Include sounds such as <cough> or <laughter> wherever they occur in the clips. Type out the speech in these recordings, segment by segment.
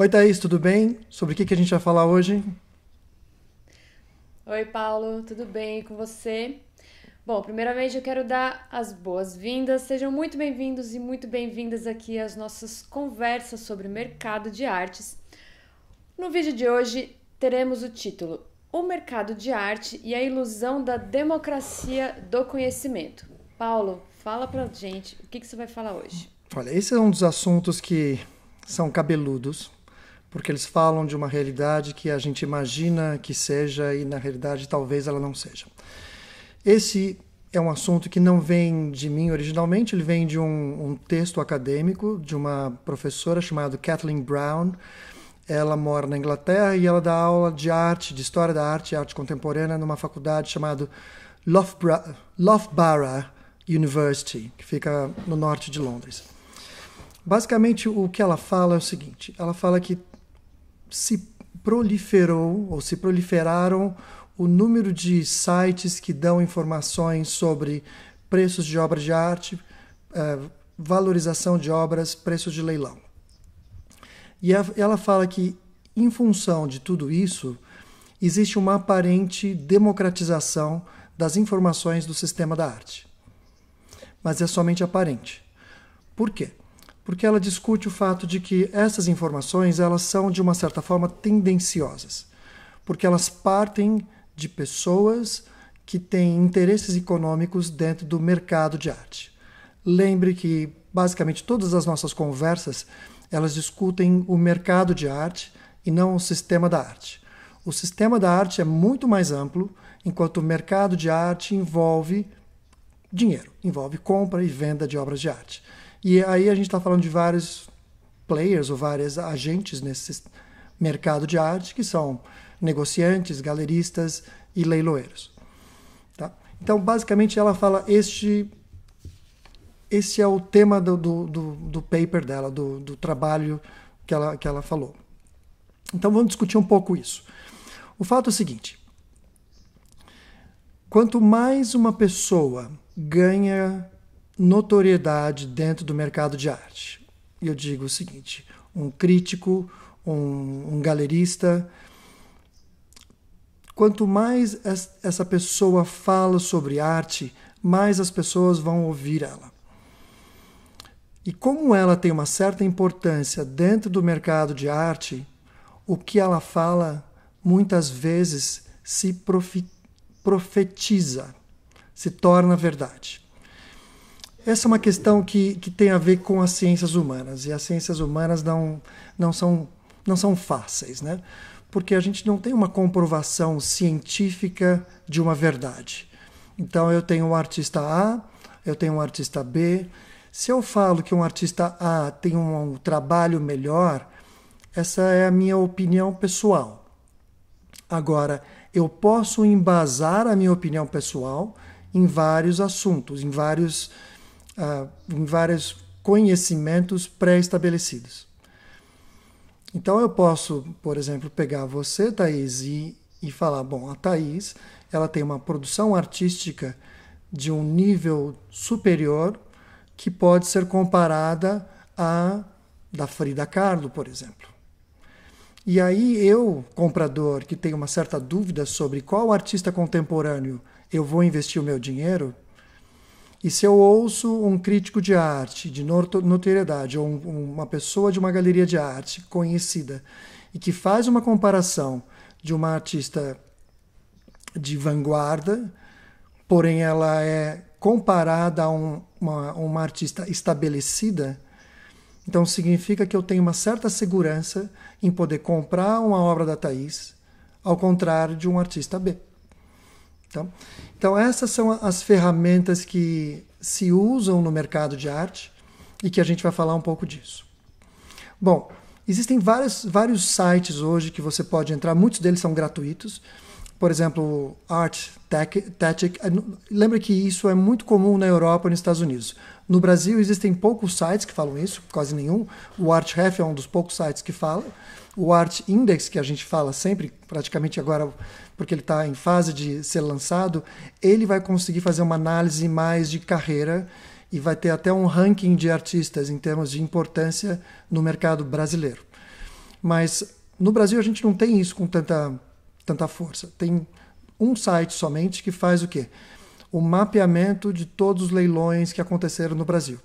Oi, Thaís, tudo bem? Sobre o que, a gente vai falar hoje? Oi, Paulo, tudo bem com você? Bom, primeiramente eu quero dar as boas-vindas. Sejam muito bem-vindos e muito bem-vindas aqui às nossas conversas sobre mercado de artes. No vídeo de hoje teremos o título O Mercado de Arte e a Ilusão da Democracia do Conhecimento. Paulo, fala pra gente o que, que você vai falar hoje. Olha, esse é um dos assuntos que são cabeludos, porque eles falam de uma realidade que a gente imagina que seja e na realidade talvez ela não seja. Esse é um assunto que não vem de mim originalmente, ele vem de um, um texto acadêmico de uma professora chamada Kathleen Brown. Ela mora na Inglaterra e ela dá aula de arte, de história da arte e arte contemporânea numa faculdade chamada Loughborough, Loughborough University, que fica no norte de Londres. Basicamente, o que ela fala é o seguinte: ela fala que se proliferou ou se proliferaram o número de sites que dão informações sobre preços de obras de arte, eh, valorização de obras, preços de leilão. E ela fala que, em função de tudo isso, existe uma aparente democratização das informações do sistema da arte. Mas é somente aparente. Por quê? porque ela discute o fato de que essas informações elas são de uma certa forma tendenciosas, porque elas partem de pessoas que têm interesses econômicos dentro do mercado de arte. Lembre que basicamente todas as nossas conversas elas discutem o mercado de arte e não o sistema da arte. O sistema da arte é muito mais amplo, enquanto o mercado de arte envolve dinheiro, envolve compra e venda de obras de arte. E aí a gente está falando de vários players ou vários agentes nesse mercado de arte, que são negociantes, galeristas e leiloeiros. Tá? Então, basicamente, ela fala este esse é o tema do, do, do, do paper dela, do, do trabalho que ela, que ela falou. Então vamos discutir um pouco isso. O fato é o seguinte: quanto mais uma pessoa ganha notoriedade dentro do mercado de arte. E eu digo o seguinte: um crítico, um, um galerista, quanto mais essa pessoa fala sobre arte, mais as pessoas vão ouvir ela. E como ela tem uma certa importância dentro do mercado de arte, o que ela fala muitas vezes se profetiza, se torna verdade. Essa é uma questão que, que tem a ver com as ciências humanas. E as ciências humanas não, não, são, não são fáceis, né? Porque a gente não tem uma comprovação científica de uma verdade. Então, eu tenho um artista A, eu tenho um artista B. Se eu falo que um artista A tem um, um trabalho melhor, essa é a minha opinião pessoal. Agora, eu posso embasar a minha opinião pessoal em vários assuntos, em vários em ah, vários conhecimentos pré-estabelecidos. Então eu posso, por exemplo, pegar você, Thaís, e, e falar, bom, a Thaís, ela tem uma produção artística de um nível superior que pode ser comparada à da Frida Kahlo, por exemplo. E aí eu, comprador, que tenho uma certa dúvida sobre qual artista contemporâneo eu vou investir o meu dinheiro, e se eu ouço um crítico de arte de notoriedade ou um, uma pessoa de uma galeria de arte conhecida e que faz uma comparação de uma artista de vanguarda, porém ela é comparada a um, uma, uma artista estabelecida, então significa que eu tenho uma certa segurança em poder comprar uma obra da Thaís, ao contrário de um artista B. Então, Então, essas são as ferramentas que se usam no mercado de arte e que a gente vai falar um pouco disso. Bom, existem vários, vários sites hoje que você pode entrar, muitos deles são gratuitos. Por exemplo, Art Tactic. É, lembra que isso é muito comum na Europa e nos Estados Unidos. No Brasil existem poucos sites que falam isso, quase nenhum. O ArtRef é um dos poucos sites que fala. O Art Index, que a gente fala sempre, praticamente agora porque ele está em fase de ser lançado, ele vai conseguir fazer uma análise mais de carreira e vai ter até um ranking de artistas em termos de importância no mercado brasileiro. Mas no Brasil a gente não tem isso com tanta, tanta força. Tem um site somente que faz o quê? O mapeamento de todos os leilões que aconteceram no Brasil.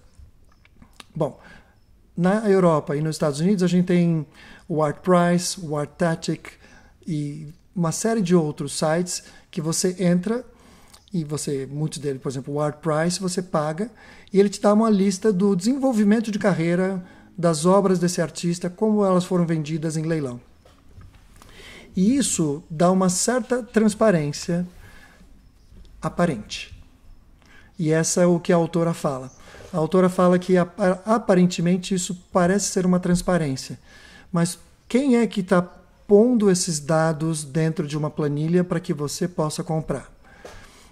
Bom, na Europa e nos Estados Unidos a gente tem o Art Price, o Art Tactic e uma série de outros sites que você entra e você, muitos deles, por exemplo, o WordPress, você paga e ele te dá uma lista do desenvolvimento de carreira das obras desse artista, como elas foram vendidas em leilão. E isso dá uma certa transparência aparente. E essa é o que a autora fala. A autora fala que aparentemente isso parece ser uma transparência, mas quem é que está pondo esses dados dentro de uma planilha para que você possa comprar.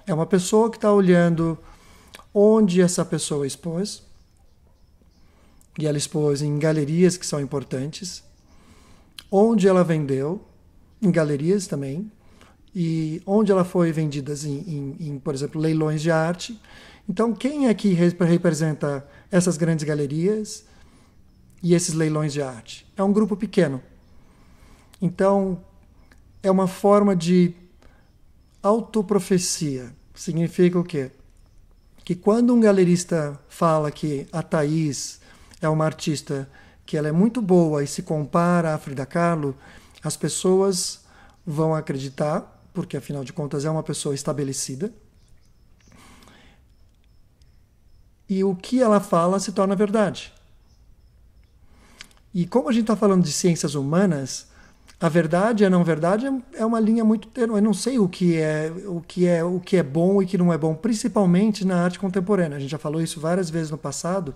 É uma pessoa que está olhando onde essa pessoa expôs, e ela expôs em galerias que são importantes, onde ela vendeu, em galerias também, e onde ela foi vendida em, em, em por exemplo, leilões de arte. Então, quem aqui é representa essas grandes galerias e esses leilões de arte? É um grupo pequeno. Então, é uma forma de autoprofecia. Significa o quê? Que quando um galerista fala que a Thaís é uma artista que ela é muito boa e se compara à Frida Kahlo, as pessoas vão acreditar, porque afinal de contas é uma pessoa estabelecida. E o que ela fala se torna verdade. E como a gente está falando de ciências humanas, a verdade, a não verdade é uma linha muito tênue. Eu não sei o que é, o que é, o que é bom e o que não é bom, principalmente na arte contemporânea. A gente já falou isso várias vezes no passado,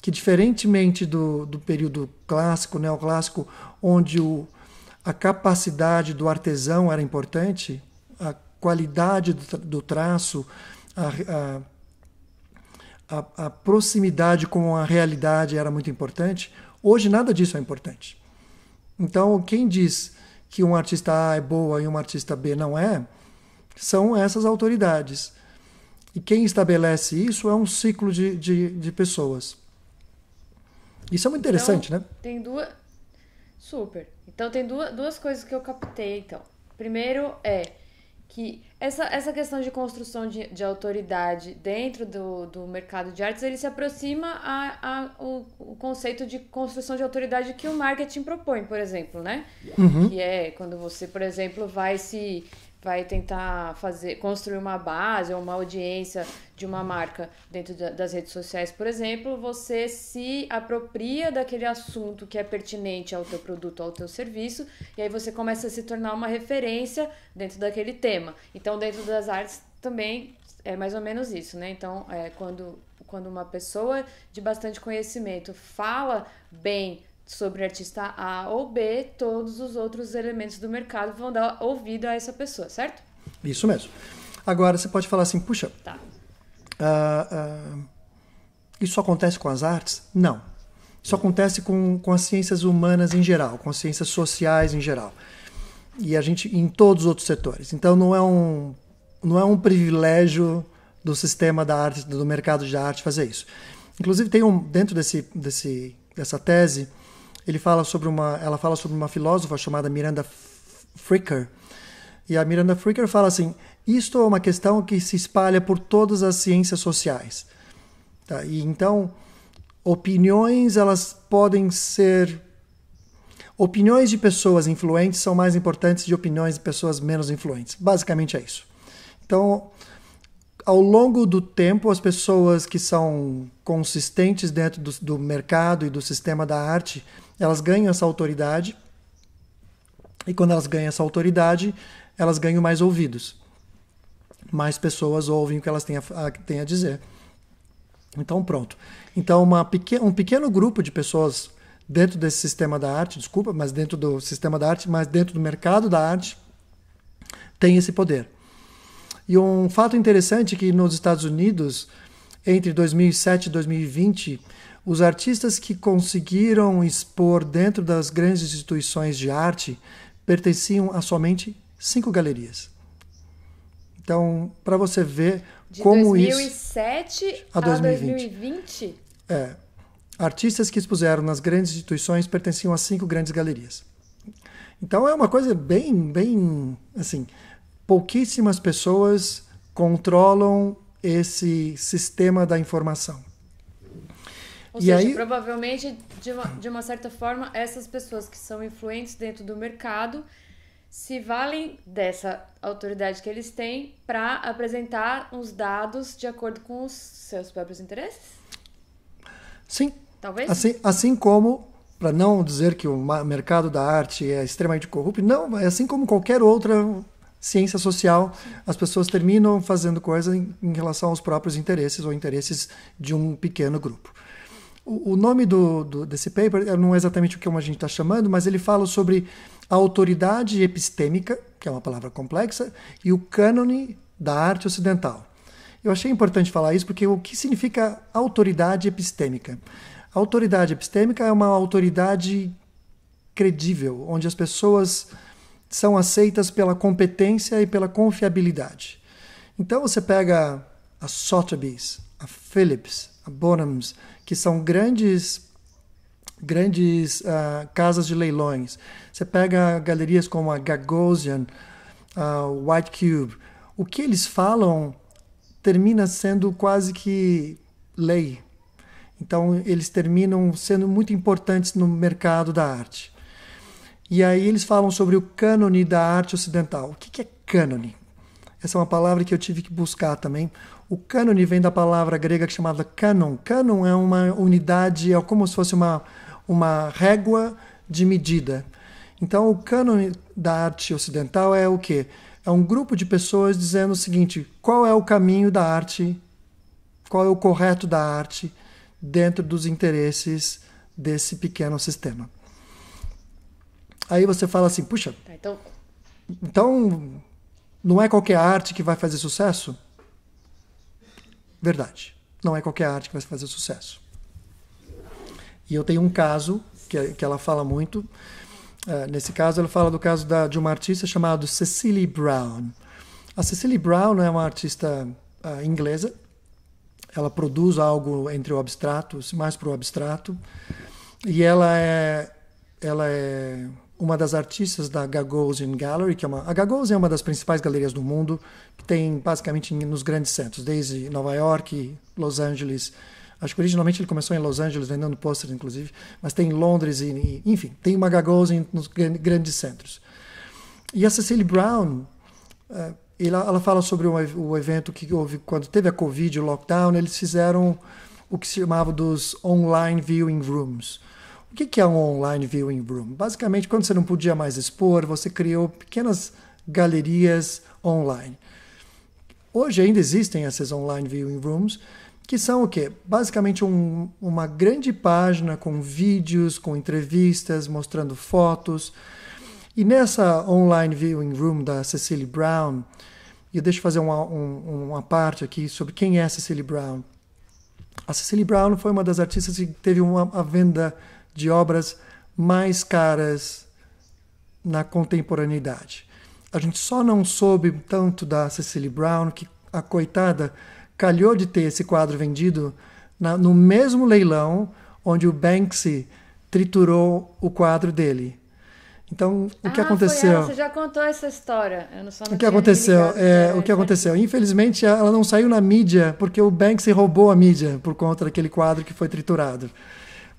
que diferentemente do, do período clássico, neoclássico, onde o, a capacidade do artesão era importante, a qualidade do, do traço, a, a, a proximidade com a realidade era muito importante. Hoje nada disso é importante. Então, quem diz que um artista A é boa e um artista B não é, são essas autoridades. E quem estabelece isso é um ciclo de, de, de pessoas. Isso é muito então, interessante, então, né? Tem duas. Super. Então, tem duas, duas coisas que eu captei, então. Primeiro é que essa, essa questão de construção de, de autoridade dentro do, do mercado de artes, ele se aproxima a, a o, o, conceito de construção de autoridade que o marketing propõe, por exemplo, né? Uhum. Que é quando você, por exemplo, vai se vai tentar fazer construir uma base ou uma audiência de uma marca dentro das redes sociais, por exemplo, você se apropria daquele assunto que é pertinente ao teu produto, ao teu serviço, e aí você começa a se tornar uma referência dentro daquele tema. Então, dentro das artes também é mais ou menos isso, né? Então, é, quando quando uma pessoa de bastante conhecimento fala bem sobre artista A ou B, todos os outros elementos do mercado vão dar ouvido a essa pessoa, certo? Isso mesmo. Agora você pode falar assim, puxa, tá. uh, uh, isso acontece com as artes? Não. Isso acontece com, com as ciências humanas em geral, com as ciências sociais em geral. E a gente em todos os outros setores. Então não é um, não é um privilégio do sistema da arte, do mercado de arte fazer isso. Inclusive tem um, dentro desse, desse, dessa tese, ele fala sobre uma, ela fala sobre uma filósofa chamada Miranda Fricker. E a Miranda Fricker fala assim: isto é uma questão que se espalha por todas as ciências sociais. Tá? E então, opiniões elas podem ser opiniões de pessoas influentes são mais importantes de opiniões de pessoas menos influentes. Basicamente é isso. Então, ao longo do tempo, as pessoas que são consistentes dentro do, do mercado e do sistema da arte, elas ganham essa autoridade, e quando elas ganham essa autoridade, elas ganham mais ouvidos. Mais pessoas ouvem o que elas têm a, a, têm a dizer. Então, pronto. Então, pequ um pequeno grupo de pessoas dentro desse sistema da arte, desculpa, mas dentro do sistema da arte, mas dentro do mercado da arte, tem esse poder. E um fato interessante é que nos Estados Unidos, entre 2007 e 2020, os artistas que conseguiram expor dentro das grandes instituições de arte pertenciam a somente cinco galerias. Então, para você ver de como 2007 isso. A 2007 a 2020? É. Artistas que expuseram nas grandes instituições pertenciam a cinco grandes galerias. Então é uma coisa bem, bem assim, pouquíssimas pessoas controlam esse sistema da informação. Ou e seja, aí... provavelmente, de uma, de uma certa forma, essas pessoas que são influentes dentro do mercado se valem dessa autoridade que eles têm para apresentar os dados de acordo com os seus próprios interesses? Sim. Talvez? Assim, assim como, para não dizer que o mercado da arte é extremamente corrupto, não, é assim como qualquer outra ciência social, as pessoas terminam fazendo coisas em, em relação aos próprios interesses ou interesses de um pequeno grupo. O, nome do, do, desse paper não é exatamente o que a gente está chamando, mas ele fala sobre a autoridade epistêmica, que é uma palavra complexa, e o cânone da arte ocidental. Eu achei importante falar isso porque o que significa autoridade epistêmica? A autoridade epistêmica é uma autoridade credível, onde as pessoas são aceitas pela competência e pela confiabilidade. Então você pega a Sotheby's, a Phillips, a Bonhams, que são grandes grandes uh, casas de leilões. Você pega galerias como a Gagosian, a uh, White Cube. O que eles falam termina sendo quase que lei. Então, eles terminam sendo muito importantes no mercado da arte. E aí eles falam sobre o cânone da arte ocidental. O que é cânone? Essa é uma palavra que eu tive que buscar também. O cânone vem da palavra grega chamada chamava canon. Canon é uma unidade, é como se fosse uma, uma régua de medida. Então, o cânone da arte ocidental é o quê? É um grupo de pessoas dizendo o seguinte: qual é o caminho da arte, qual é o correto da arte dentro dos interesses desse pequeno sistema. Aí você fala assim: puxa, tá, então, então não é qualquer arte que vai fazer sucesso? verdade. Não é qualquer arte que vai fazer sucesso. E eu tenho um caso que, que ela fala muito. Uh, nesse caso, ela fala do caso da, de uma artista chamada Cecily Brown. A Cecily Brown é uma artista uh, inglesa. Ela produz algo entre o abstrato, mais para o abstrato. E ela é, ela é uma das artistas da Gagosian Gallery, que é uma. A Gagosian é uma das principais galerias do mundo, que tem basicamente nos grandes centros, desde Nova York, Los Angeles. Acho que originalmente ele começou em Los Angeles, vendendo pôsteres, inclusive, mas tem em Londres, e, enfim, tem uma Gagosian nos grandes centros. E a Cecily Brown, eh, ela, fala sobre o evento que houve quando teve a Covid, o lockdown, eles fizeram o que se chamava dos online viewing rooms o que é um online viewing room? Basicamente, quando você não podia mais expor, você criou pequenas galerias online. Hoje ainda existem essas online viewing rooms, que são o quê? Basicamente um, uma grande página com vídeos, com entrevistas, mostrando fotos. E nessa online viewing room da Cecily Brown, e eu deixo fazer uma, um, uma parte aqui sobre quem é a Cecily Brown. A Cecily Brown foi uma das artistas que teve uma, a venda de obras mais caras na contemporaneidade. A gente só não soube tanto da Cecily Brown, que a coitada calhou de ter esse quadro vendido na, no mesmo leilão onde o Banksy triturou o quadro dele. Então, o que ah, aconteceu? Você já contou essa história. Eu não sou o que aconteceu? É, o que aconteceu? Infelizmente, ela não saiu na mídia porque o Banksy roubou a mídia por conta daquele quadro que foi triturado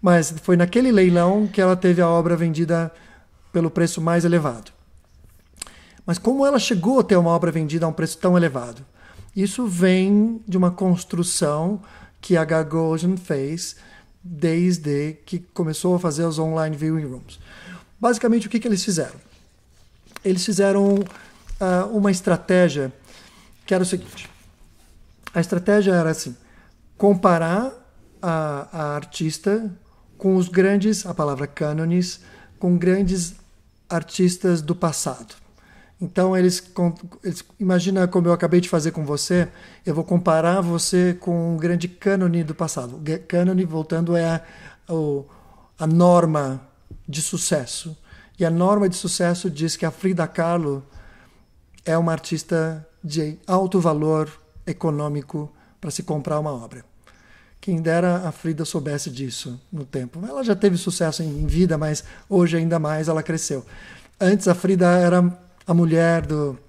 mas foi naquele leilão que ela teve a obra vendida pelo preço mais elevado. Mas como ela chegou a ter uma obra vendida a um preço tão elevado? Isso vem de uma construção que a Gagosian fez desde que começou a fazer os online viewing rooms. Basicamente, o que, que eles fizeram? Eles fizeram uh, uma estratégia que era o seguinte: a estratégia era assim, comparar a, a artista com os grandes, a palavra cânones, com grandes artistas do passado. Então eles, eles, imagina como eu acabei de fazer com você, eu vou comparar você com um grande cânone do passado. O cânone voltando é a, a, norma de sucesso. E a norma de sucesso diz que a Frida Kahlo é uma artista de alto valor econômico para se comprar uma obra. Quem dera a Frida soubesse disso no tempo. Ela já teve sucesso em vida, mas hoje ainda mais ela cresceu. Antes a Frida era a mulher do,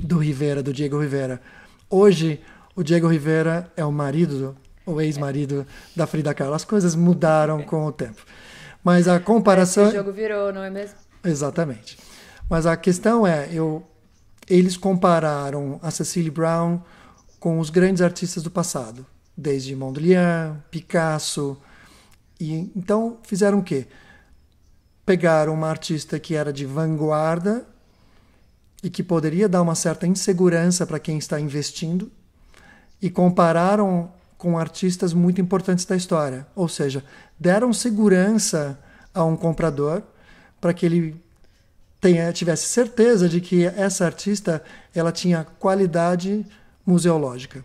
do Rivera, do Diego Rivera. Hoje o Diego Rivera é o marido, o ex-marido da Frida Kahlo. As coisas mudaram é. com o tempo. Mas a comparação. o jogo virou, não é mesmo? Exatamente. Mas a questão é, eu, eles compararam a Cecily Brown com os grandes artistas do passado desde Mondrian, Picasso. E então fizeram o quê? Pegaram uma artista que era de vanguarda e que poderia dar uma certa insegurança para quem está investindo e compararam com artistas muito importantes da história, ou seja, deram segurança a um comprador para que ele tenha, tivesse certeza de que essa artista ela tinha qualidade museológica.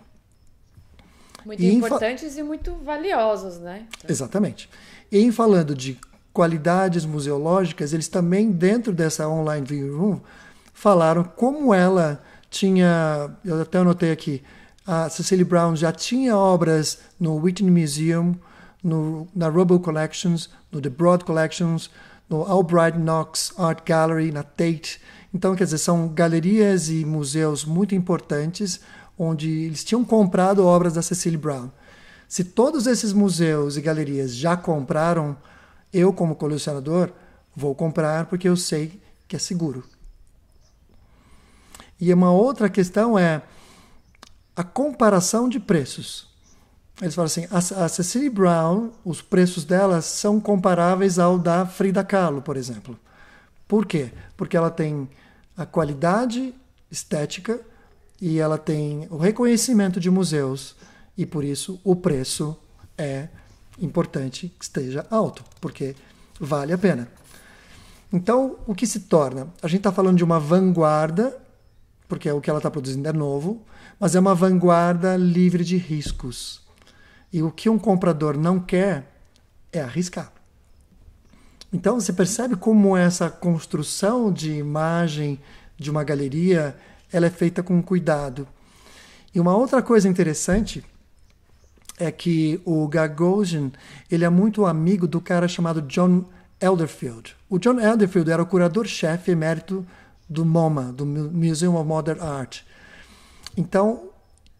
Muito e importantes e muito valiosos, né? Exatamente. E em falando de qualidades museológicas, eles também, dentro dessa online viewing room, falaram como ela tinha, eu até anotei aqui, a Cecily Brown já tinha obras no Whitney Museum, no, na Robo Collections, no The Broad Collections, no Albright Knox Art Gallery, na Tate. Então, quer dizer, são galerias e museus muito importantes onde eles tinham comprado obras da Cecily Brown. Se todos esses museus e galerias já compraram, eu, como colecionador, vou comprar porque eu sei que é seguro. E uma outra questão é a comparação de preços. Eles falam assim: a, Cecily Brown, os preços dela são comparáveis ao da Frida Kahlo, por exemplo. Por quê? Porque ela tem a qualidade estética, e ela tem o reconhecimento de museus e por isso o preço é importante que esteja alto, porque vale a pena. Então, o que se torna? A gente está falando de uma vanguarda, porque é o que ela está produzindo é novo, mas é uma vanguarda livre de riscos. E o que um comprador não quer é arriscar. Então, você percebe como essa construção de imagem de uma galeria ela é feita com cuidado. E uma outra coisa interessante é que o Gagosian ele é muito amigo do cara chamado John Elderfield. O John Elderfield era o curador-chefe emérito do MoMA, do Museum of Modern Art. Então,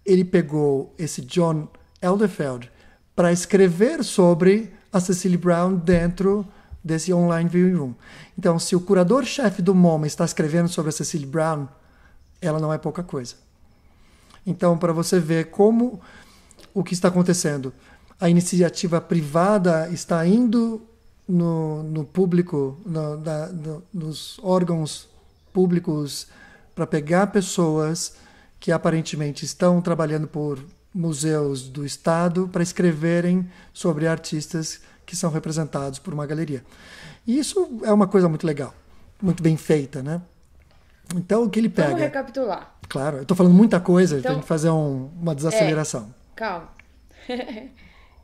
ele pegou esse John Elderfield para escrever sobre a Cecily Brown dentro desse online viewing room. Então, se o curador-chefe do MoMA está escrevendo sobre a Cecily Brown ela não é pouca coisa. Então, para você ver como o que está acontecendo, a iniciativa privada está indo no, no público, no, da, no, nos órgãos públicos, para pegar pessoas que aparentemente estão trabalhando por museus do Estado para escreverem sobre artistas que são representados por uma galeria. E isso é uma coisa muito legal, muito bem feita, né? Então o que ele pega? Vamos recapitular. Claro, eu estou falando muita coisa, então, tem que fazer um, uma desaceleração. É, calma. <laughs>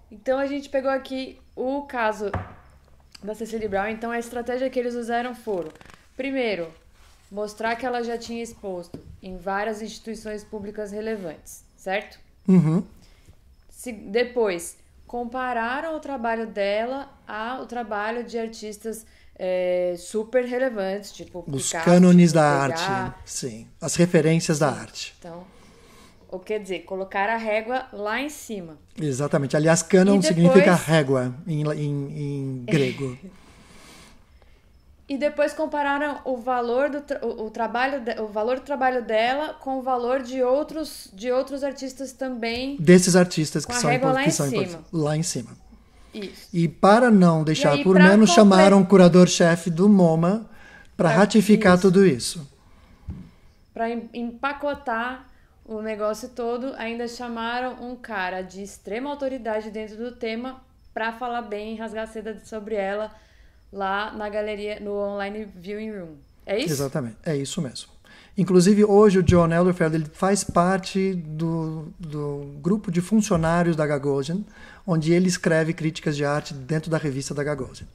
então a gente pegou aqui o caso da Cecily Brown. Então a estratégia que eles usaram foram, primeiro, mostrar que ela já tinha exposto em várias instituições públicas relevantes, certo? Uhum. Se, depois, compararam o trabalho dela ao trabalho de artistas é, super relevantes, tipo os Picasso, cânones da pegar. arte, sim, as referências da arte. Então, o quer dizer, colocar a régua lá em cima. Exatamente. Aliás, cânon depois... significa régua em, em, em grego. <laughs> e depois compararam o valor do tra o, o, trabalho de, o valor do trabalho dela com o valor de outros de outros artistas também desses artistas que são que são lá em cima e para não deixar aí, por menos, chamaram o curador-chefe do MoMA para ratificar isso. tudo isso. Para empacotar o negócio todo, ainda chamaram um cara de extrema autoridade dentro do tema para falar bem, e rasgar seda sobre ela lá na galeria, no online viewing room. É isso? Exatamente, é isso mesmo. Inclusive, hoje o John Elderfeld ele faz parte do, do grupo de funcionários da Gagosian, onde ele escreve críticas de arte dentro da revista da Gagosian.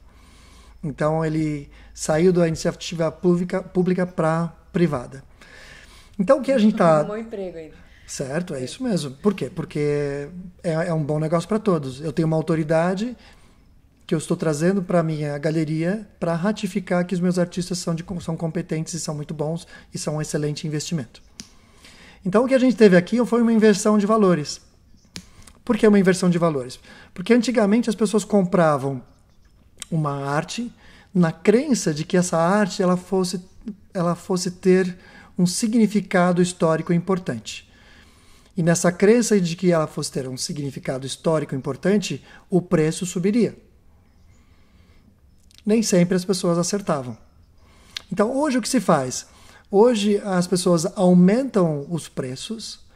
Então ele saiu da iniciativa pública pública para privada. Então o que a gente está. Um bom emprego ainda. Certo, é isso mesmo. Por quê? Porque é, é um bom negócio para todos. Eu tenho uma autoridade que eu estou trazendo para a minha galeria para ratificar que os meus artistas são, de, são competentes e são muito bons e são um excelente investimento. Então, o que a gente teve aqui foi uma inversão de valores. Por que uma inversão de valores? Porque antigamente as pessoas compravam uma arte na crença de que essa arte ela fosse, ela fosse ter um significado histórico importante. E nessa crença de que ela fosse ter um significado histórico importante, o preço subiria. Nem sempre as pessoas acertavam. Então, hoje o que se faz? Hoje as pessoas aumentam os preços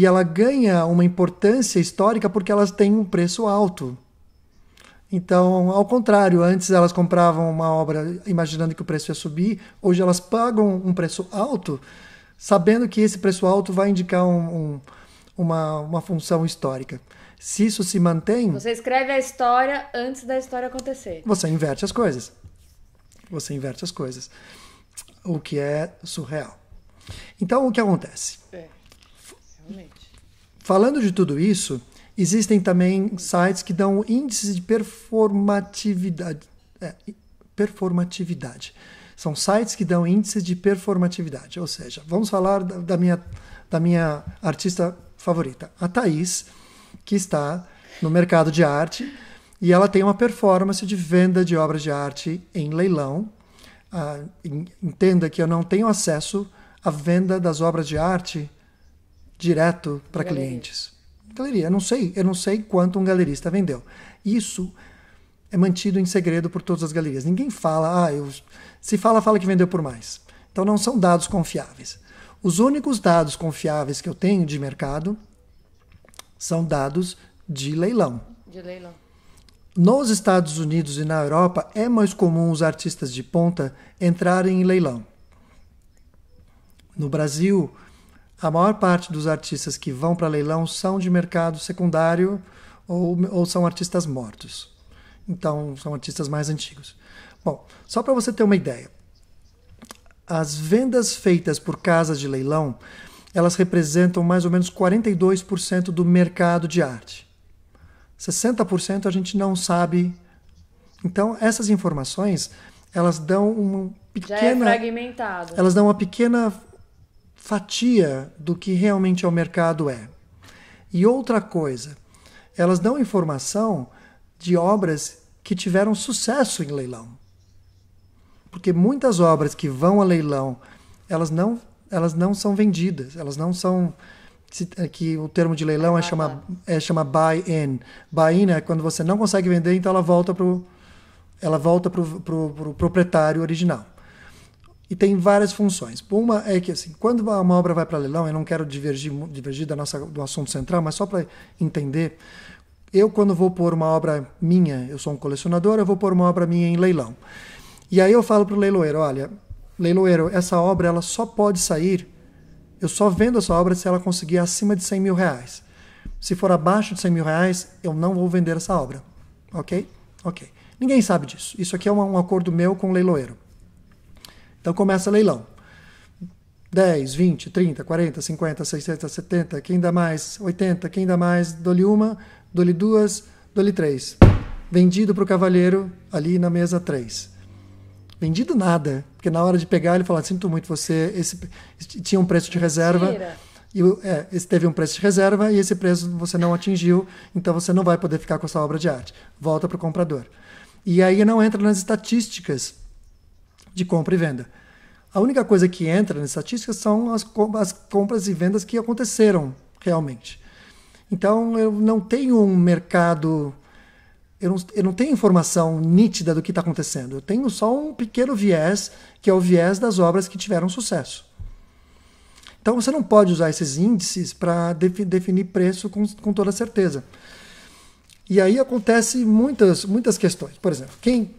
e ela ganha uma importância histórica porque elas têm um preço alto. Então, ao contrário, antes elas compravam uma obra imaginando que o preço ia subir, hoje elas pagam um preço alto, sabendo que esse preço alto vai indicar um, um, uma, uma função histórica. Se isso se mantém. Você escreve a história antes da história acontecer. Você inverte as coisas. Você inverte as coisas. O que é surreal. Então, o que acontece? É. Falando de tudo isso, existem também sites que dão índices de performatividade. É, performatividade. São sites que dão índices de performatividade. Ou seja, vamos falar da minha, da minha artista favorita, a Thaís, que está no mercado de arte e ela tem uma performance de venda de obras de arte em leilão. Ah, entenda que eu não tenho acesso à venda das obras de arte direto para clientes. Galeria, eu não sei, eu não sei quanto um galerista vendeu. Isso é mantido em segredo por todas as galerias. Ninguém fala, ah, eu... se fala, fala que vendeu por mais. Então não são dados confiáveis. Os únicos dados confiáveis que eu tenho de mercado são dados de leilão. De leilão. Nos Estados Unidos e na Europa é mais comum os artistas de ponta entrarem em leilão. No Brasil, a maior parte dos artistas que vão para leilão são de mercado secundário ou, ou são artistas mortos. Então, são artistas mais antigos. Bom, só para você ter uma ideia, as vendas feitas por casas de leilão elas representam mais ou menos 42% do mercado de arte. 60% a gente não sabe. Então, essas informações, elas dão uma pequena Já é fragmentado. Elas dão uma pequena fatia do que realmente é o mercado é. E outra coisa, elas dão informação de obras que tiveram sucesso em leilão. Porque muitas obras que vão a leilão, elas não, elas não são vendidas, elas não são é que o termo de leilão é chama, é chama buy-in. Buy-in é quando você não consegue vender, então ela volta para o ela volta pro, pro proprietário original e tem várias funções. Uma é que, assim, quando uma obra vai para leilão, eu não quero divergir, divergir da nossa, do assunto central, mas só para entender, eu, quando vou pôr uma obra minha, eu sou um colecionador, eu vou pôr uma obra minha em leilão. E aí eu falo para o leiloeiro: olha, leiloeiro, essa obra ela só pode sair, eu só vendo essa obra se ela conseguir acima de 100 mil reais. Se for abaixo de 100 mil reais, eu não vou vender essa obra. Ok? Ok. Ninguém sabe disso. Isso aqui é um, um acordo meu com o leiloeiro. Então começa leilão. 10, 20, 30, 40, 50, 60, 70, quem dá mais? 80, quem dá mais? dou uma, dole duas, dole três. Vendido para o cavaleiro ali na mesa 3. Vendido nada, porque na hora de pegar ele fala: Sinto muito, você. Esse, tinha um preço de reserva. E, é, esse teve um preço de reserva e esse preço você não atingiu, então você não vai poder ficar com essa obra de arte. Volta para o comprador. E aí não entra nas estatísticas de compra e venda. A única coisa que entra nas estatísticas são as, as compras e vendas que aconteceram realmente. Então eu não tenho um mercado, eu não, eu não tenho informação nítida do que está acontecendo. Eu tenho só um pequeno viés, que é o viés das obras que tiveram sucesso. Então você não pode usar esses índices para definir preço com, com toda certeza. E aí acontece muitas, muitas questões. Por exemplo, quem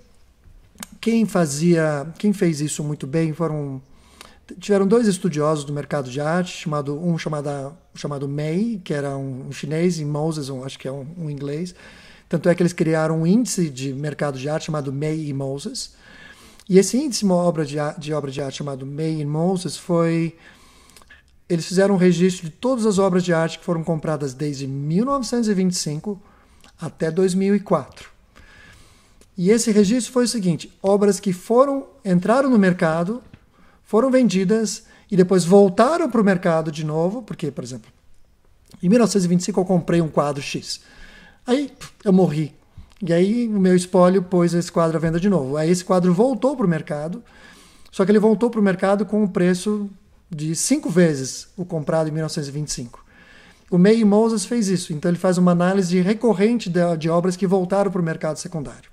quem fazia, quem fez isso muito bem foram tiveram dois estudiosos do mercado de arte, chamado um chamada, chamado Mei, que era um, chinês, e Moses, um, acho que é um, um, inglês. Tanto é que eles criaram um índice de mercado de arte chamado Mei e Moses. E esse índice uma obra de, de obra de arte chamado Mei e Moses foi eles fizeram um registro de todas as obras de arte que foram compradas desde 1925 até 2004. E esse registro foi o seguinte: obras que foram entraram no mercado, foram vendidas e depois voltaram para o mercado de novo, porque, por exemplo, em 1925 eu comprei um quadro X. Aí eu morri. E aí o meu espólio pôs esse quadro à venda de novo. Aí esse quadro voltou para o mercado, só que ele voltou para o mercado com um preço de cinco vezes o comprado em 1925. O May Moses fez isso, então ele faz uma análise recorrente de, de obras que voltaram para o mercado secundário.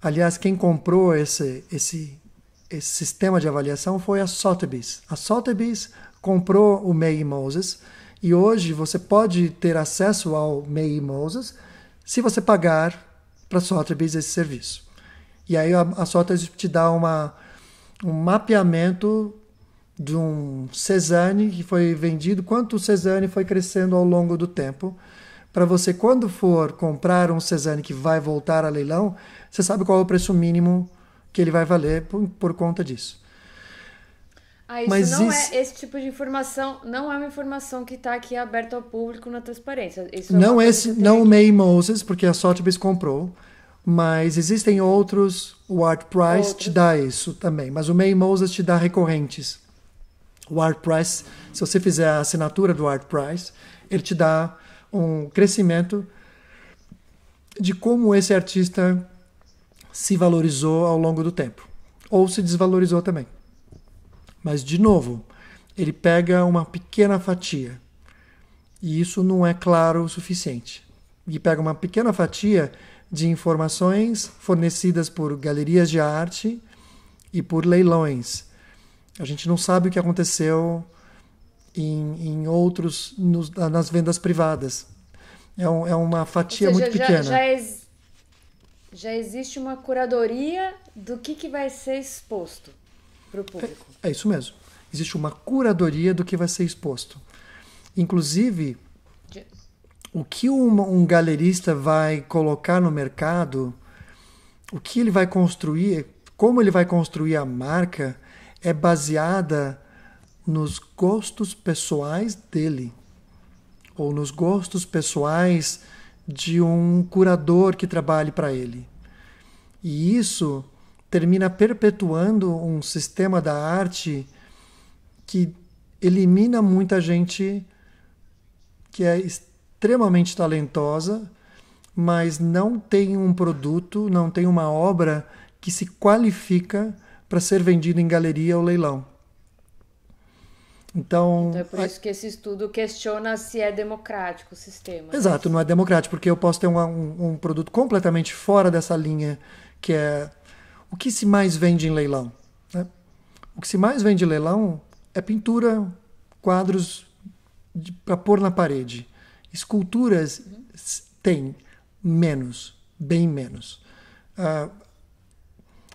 Aliás, quem comprou esse, esse, esse sistema de avaliação foi a Sotheby's. A Sotheby's comprou o May Moses e hoje você pode ter acesso ao May Moses se você pagar para a Sotheby's esse serviço. E aí a, a Sotheby's te dá uma, um mapeamento de um Cezanne que foi vendido, quanto o Cezanne foi crescendo ao longo do tempo, para você quando for comprar um Cezanne que vai voltar a leilão, você sabe qual é o preço mínimo que ele vai valer por, por conta disso. Ah, isso Mas não é isso... é esse tipo de informação, não é uma informação que está aqui aberta ao público na transparência. Isso é não é esse, não o May Moses, porque a Sotheby's comprou, mas existem outros, o Art Price outros. te dá isso também, mas o May Moses te dá recorrentes. O Art Price, se você fizer a assinatura do Art Price, ele te dá um crescimento de como esse artista se valorizou ao longo do tempo ou se desvalorizou também. Mas, de novo, ele pega uma pequena fatia e isso não é claro o suficiente. E pega uma pequena fatia de informações fornecidas por galerias de arte e por leilões. A gente não sabe o que aconteceu em, em outros nos, nas vendas privadas. É, um, é uma fatia seja, muito pequena. Já, já é já existe uma curadoria do que, que vai ser exposto para o público. É, é, isso mesmo. Existe uma curadoria do que vai ser exposto. Inclusive, yes. o que um, um galerista vai colocar no mercado, o que ele vai construir, como ele vai construir a marca, é baseada nos gostos pessoais dele ou nos gostos pessoais de um curador que trabalhe para ele. E isso termina perpetuando um sistema da arte que elimina muita gente que é extremamente talentosa, mas não tem um produto, não tem uma obra que se qualifica para ser vendida em galeria ou leilão. Então, então, é por isso que esse estudo questiona se é democrático o sistema. Exato, não é democrático, porque eu posso ter um, um, um produto completamente fora dessa linha, que é o que se mais vende em leilão. Né? O que se mais vende em leilão é pintura, quadros para pôr na parede. Esculturas uhum. tem menos, bem menos. Uh,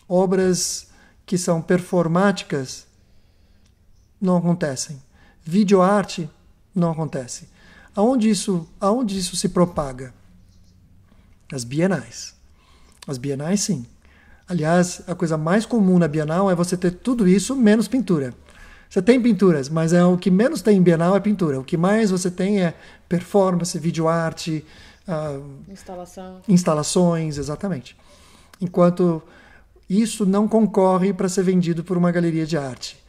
obras que são performáticas não acontecem. Videoarte não acontece. Aonde isso, aonde isso se propaga? As bienais. As bienais, sim. Aliás, a coisa mais comum na bienal é você ter tudo isso menos pintura. Você tem pinturas, mas é o que menos tem em Bienal é pintura. O que mais você tem é performance, videoarte, uh, ah, Instalação. instalações, exatamente. Enquanto isso não concorre para ser vendido por uma galeria de arte.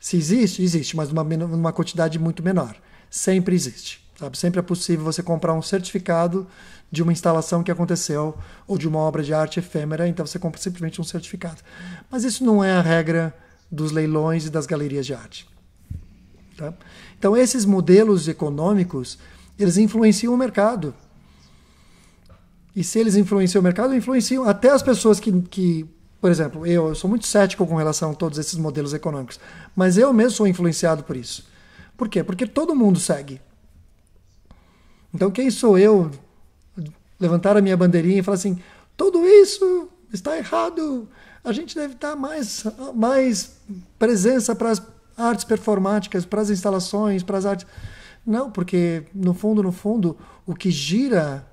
Se existe, existe, mas numa, numa quantidade muito menor. Sempre existe. Sabe? Sempre é possível você comprar um certificado de uma instalação que aconteceu ou de uma obra de arte efêmera, então você compra simplesmente um certificado. Mas isso não é a regra dos leilões e das galerias de arte. Tá? Então, esses modelos econômicos, eles influenciam o mercado. E se eles influenciam o mercado, influenciam até as pessoas que, que por exemplo, eu, eu sou muito cético com relação a todos esses modelos econômicos, mas eu mesmo sou influenciado por isso. Por quê? Porque todo mundo segue. Então, quem sou eu levantar a minha bandeirinha e falar assim: tudo isso está errado, a gente deve dar mais, mais presença para as artes performáticas, para as instalações, para as artes. Não, porque no fundo, no fundo, o que gira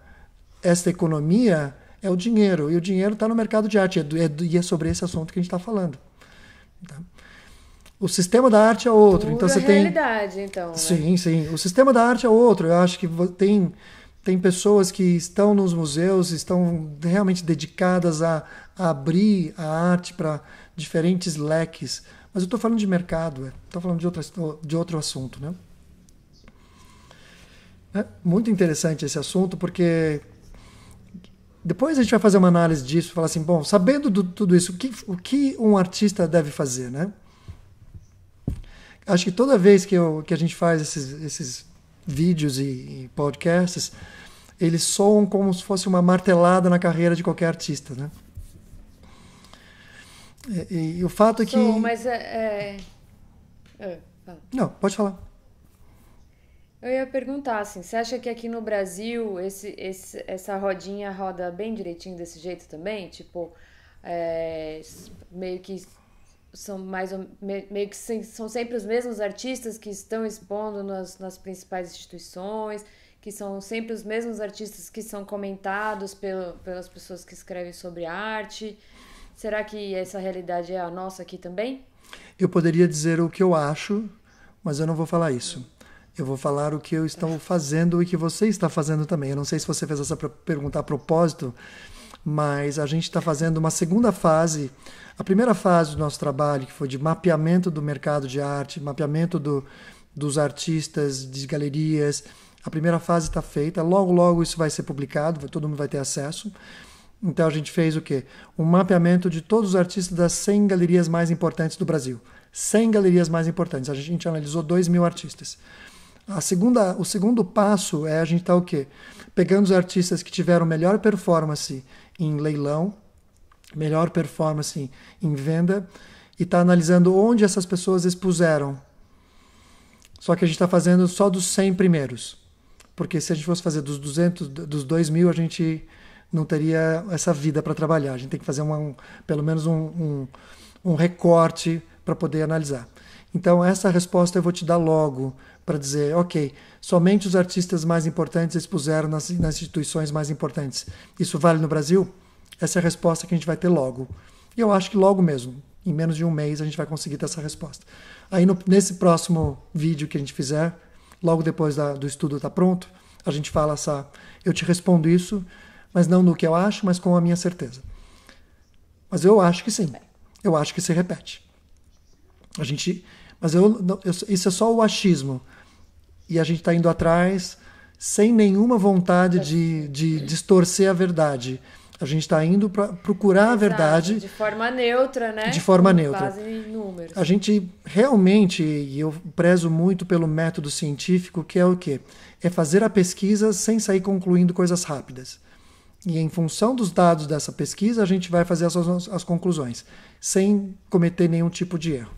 esta economia é o dinheiro. E o dinheiro está no mercado de arte. É é e é sobre esse assunto que a gente está falando. Tá? O sistema da arte é outro. então você tem. realidade, então. Né? Sim, sim. O sistema da arte é outro. Eu acho que tem, tem pessoas que estão nos museus, estão realmente dedicadas a, a abrir a arte para diferentes leques. Mas eu estou falando de mercado, estou é, falando de, outro de outro assunto, né? É muito interessante esse assunto, porque depois a gente vai fazer uma análise disso, falar assim, bom, sabendo do tudo isso, o que, o que um artista deve fazer, né? Acho que toda vez que, eu, que a gente faz esses, esses vídeos e, e podcasts, eles soam como se fosse uma martelada na carreira de qualquer artista, né? E, é, e, e o fato é que... Soam, mas é... é... é Não, pode falar. Eu ia perguntar, assim, você acha que aqui no Brasil esse, esse, essa rodinha roda bem direitinho desse jeito também? Tipo, é, meio que são mais meio que são sempre os mesmos artistas que estão expondo nas, nas principais instituições, que são sempre os mesmos artistas que são comentados pelo, pelas pessoas que escrevem sobre arte. Será que essa realidade é a nossa aqui também? Eu poderia dizer o que eu acho, mas eu não vou falar isso. Eu vou falar o que eu estou fazendo e que você está fazendo também. Eu não sei se você fez essa pergunta a propósito, mas a gente está fazendo uma segunda fase. A primeira fase do nosso trabalho, que foi de mapeamento do mercado de arte, mapeamento do, dos artistas, de galerias. A primeira fase está feita, logo, logo isso vai ser publicado, todo mundo vai ter acesso. Então a gente fez o quê? Um mapeamento de todos os artistas das 100 galerias mais importantes do Brasil. 100 galerias mais importantes. A gente analisou 2 mil artistas. A segunda, o segundo passo é a gente tá o quê? Pegando os artistas que tiveram melhor performance em leilão, melhor performance em venda e tá analisando onde essas pessoas expuseram. Só que a gente está fazendo só dos 100 primeiros. Porque se a gente fosse fazer dos 200, dos 2 mil, a gente não teria essa vida para trabalhar. A gente tem que fazer uma, um, pelo menos um, um, um recorte para poder analisar. Então, essa resposta eu vou te dar logo, para dizer, ok, somente os artistas mais importantes expuseram nas, nas instituições mais importantes. Isso vale no Brasil? Essa é a resposta que a gente vai ter logo. E eu acho que logo mesmo, em menos de um mês, a gente vai conseguir ter essa resposta. Aí no, nesse próximo vídeo que a gente fizer, logo depois da, do estudo estar tá pronto, a gente fala essa. Eu te respondo isso, mas não no que eu acho, mas com a minha certeza. Mas eu acho que sim. Eu acho que se repete. A gente. Mas eu, eu isso é só o achismo e a gente está indo atrás sem nenhuma vontade de, de distorcer a verdade. A gente está indo para procurar a verdade. de forma neutra, né? De forma Com neutra. Base em números. A gente realmente, e eu prezo muito pelo método científico, que é o quê? É fazer a pesquisa sem sair concluindo coisas rápidas. E em função dos dados dessa pesquisa, a gente vai fazer as, as conclusões, sem cometer nenhum tipo de erro.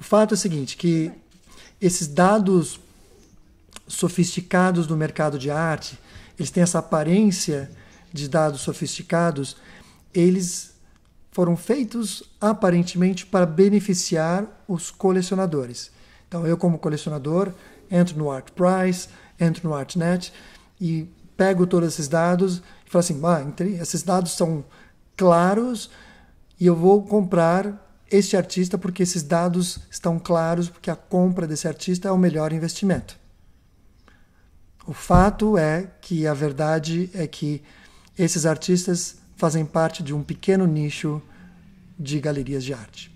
O fato é o seguinte, que esses dados sofisticados do mercado de arte, eles têm essa aparência de dados sofisticados, eles foram feitos aparentemente para beneficiar os colecionadores. Então, eu, como colecionador, entro no Art Price, entro no ArtNet e pego todos esses dados e falo assim: ah, esses dados são claros e eu vou comprar este artista porque esses dados estão claros, porque a compra desse artista é o melhor investimento. O fato é que a verdade é que esses artistas fazem parte de um pequeno nicho de galerias de arte.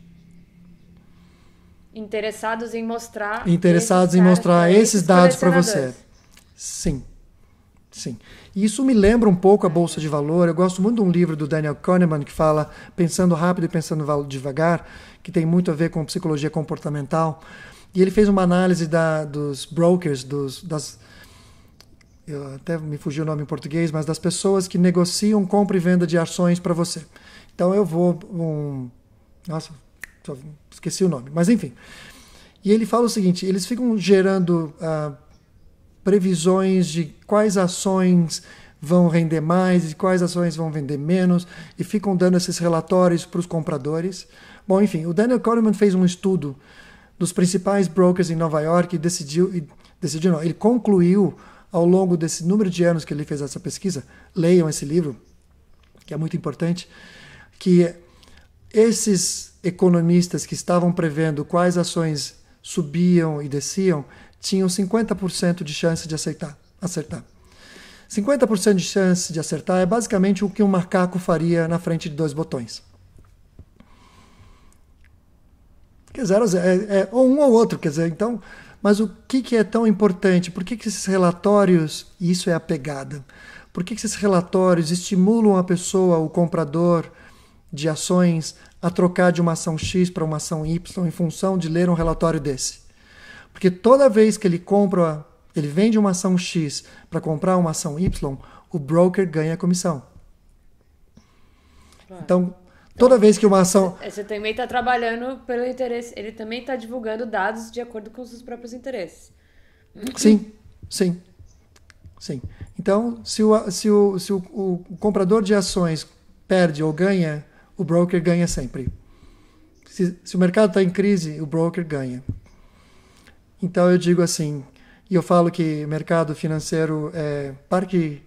Interessados em mostrar. Interessados em mostrar esses dados para você. Sim. Sim. E isso me lembra um pouco a Bolsa de Valor. Eu gosto muito de um livro do Daniel Kahneman que fala Pensando Rápido e Pensando Devagar, que tem muito a ver com psicologia comportamental. E ele fez uma análise da, dos brokers, dos, das. Eu até me fugiu o nome em português, mas das pessoas que negociam compra e venda de ações para você. Então eu vou. Um, nossa, esqueci o nome, mas enfim. E ele fala o seguinte: eles ficam gerando. Uh, previsões de quais ações vão render mais e quais ações vão vender menos, e ficam dando esses relatórios para os compradores. Bom, enfim, o Daniel Kahneman fez um estudo dos principais brokers em Nova York e decidiu, e decidiu não, ele concluiu ao longo desse número de anos que ele fez essa pesquisa, leiam esse livro, que é muito importante, que esses economistas que estavam prevendo quais ações subiam e desciam tinham 50% de chance de aceitar, acertar. 50% de chance de acertar é basicamente o que um macaco faria na frente de dois botões. Quer dizer, é, é, é ou um ou outro, quer dizer, então. Mas o que, que é tão importante? Por que, que esses relatórios, isso é a pegada, por que, que esses relatórios estimulam a pessoa, o comprador de ações, a trocar de uma ação X para uma ação Y em função de ler um relatório desse? Porque toda vez que ele compra, ele vende uma ação X para comprar uma ação Y, o broker ganha a comissão. Então, toda vez que uma ação. Você é, também está trabalhando pelo interesse, ele também está divulgando dados de acordo com os seus próprios interesses. Uhum. Sim, sim. Sim. Então, se o, se o, se o, o comprador de ações perde ou ganha, o broker ganha sempre. Se, se o mercado está em crise, o broker ganha. Então eu digo assim, e eu falo que mercado financeiro é parque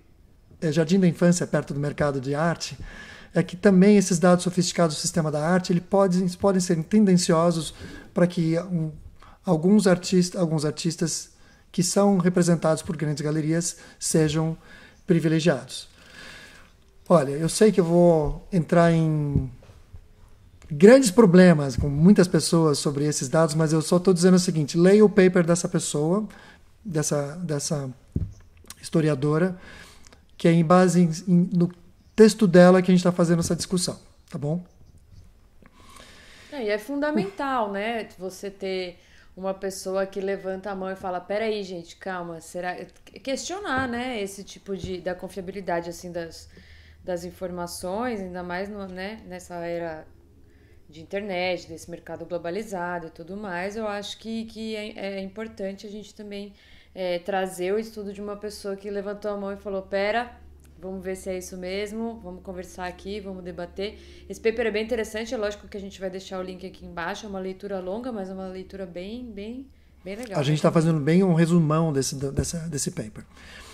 é jardim da infância perto do mercado de arte, é que também esses dados sofisticados do sistema da arte, ele pode, podem ser tendenciosos para que um, alguns artistas, alguns artistas que são representados por grandes galerias sejam privilegiados. Olha, eu sei que eu vou entrar em grandes problemas com muitas pessoas sobre esses dados, mas eu só estou dizendo o seguinte: leia o paper dessa pessoa, dessa, dessa historiadora, que é em base em, em, no texto dela que a gente está fazendo essa discussão, tá bom? É, e é fundamental, uh. né? Você ter uma pessoa que levanta a mão e fala: peraí, gente, calma, será. É, questionar, né? Esse tipo de. da confiabilidade, assim, das, das informações, ainda mais no, né, nessa era de internet, desse mercado globalizado e tudo mais, eu acho que, que é, é importante a gente também é, trazer o estudo de uma pessoa que levantou a mão e falou: pera, vamos ver se é isso mesmo, vamos conversar aqui, vamos debater. Esse paper é bem interessante, é lógico que a gente vai deixar o link aqui embaixo, é uma leitura longa, mas é uma leitura bem, bem, bem legal. A gente está fazendo bem um resumão desse, dessa, desse paper.